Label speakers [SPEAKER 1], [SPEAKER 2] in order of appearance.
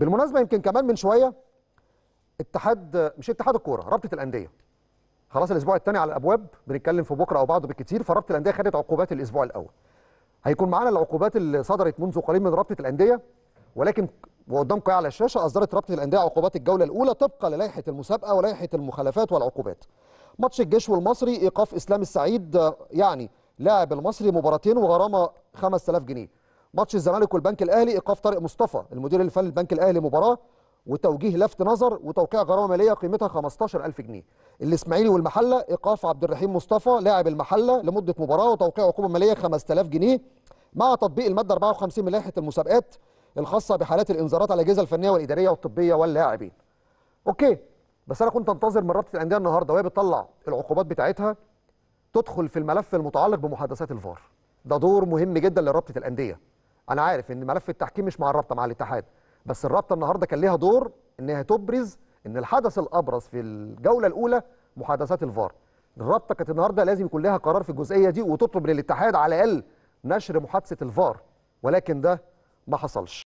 [SPEAKER 1] بالمناسبه يمكن كمان من شويه اتحاد مش اتحاد الكوره رابطه الانديه خلاص الاسبوع الثاني على الابواب بنتكلم في بكره او بعده بالكثير فرابطه الانديه خدت عقوبات الاسبوع الاول هيكون معانا العقوبات اللي صدرت منذ قليل من رابطه الانديه ولكن وقدامكم على الشاشه اصدرت رابطه الانديه عقوبات الجوله الاولى طبقا للائحه المسابقه ولائحه المخالفات والعقوبات ماتش الجيش والمصري ايقاف اسلام السعيد يعني لاعب المصري مباراتين وغرامه 5000 جنيه ماتش الزمالك والبنك الاهلي ايقاف طارق مصطفى المدير الفني للبنك الاهلي مباراه وتوجيه لفت نظر وتوقيع غرامه ماليه قيمتها 15000 جنيه الاسماعيلي والمحله ايقاف عبد الرحيم مصطفى لاعب المحله لمده مباراه وتوقيع عقوبه ماليه 5000 جنيه مع تطبيق الماده 54 من لائحه المسابقات الخاصه بحالات الانذارات على الاجهزه الفنيه والاداريه والطبيه واللاعبين اوكي بس انا كنت انتظر من رابطه الانديه النهارده وهي بتطلع العقوبات بتاعتها تدخل في الملف المتعلق بمحادثات الفار ده دور مهم جدا لرابطه الانديه انا عارف ان ملف التحكيم مش مع الرابطه مع الاتحاد بس الرابطه النهارده كان ليها دور انها تبرز ان الحدث الابرز في الجوله الاولى محادثات الفار الرابطه كانت النهارده لازم يكون لها قرار في الجزئيه دي وتطلب للاتحاد على الاقل نشر محادثه الفار ولكن ده ما حصلش